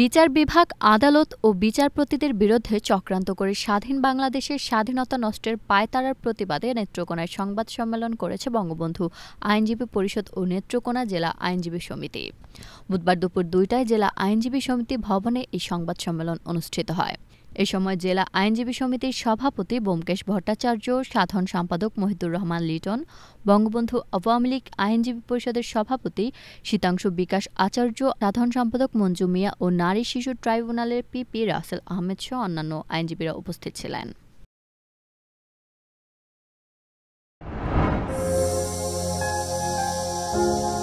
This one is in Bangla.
বিচার বিভাগ আদালত ও বিচারপতিদের বিরুদ্ধে চক্রান্ত করে স্বাধীন বাংলাদেশের স্বাধীনতা নষ্টের পায়তারার প্রতিবাদে নেত্রকোনায় সংবাদ সম্মেলন করেছে বঙ্গবন্ধু আইনজীবী পরিষদ ও নেত্রকোনা জেলা আইনজীবী সমিতি বুধবার দুপুর দুইটায় জেলা আইনজীবী সমিতি ভবনে এই সংবাদ সম্মেলন অনুষ্ঠিত হয় এ সময় জেলা আইনজীবী সমিতির সভাপতি বোমকেশ ভট্টাচার্য সাধারণ সম্পাদক মহিদুর রহমান লিটন বঙ্গবন্ধু আওয়ামী লীগ আইনজীবী পরিষদের সভাপতি শীতাংশু বিকাশ আচার্য সাধারণ সম্পাদক মঞ্জু মিয়া ও নারী শিশু ট্রাইব্যুনালের পিপি রাসেল আহমেদ সহ অন্যান্য আইনজীবীরা উপস্থিত ছিলেন thank you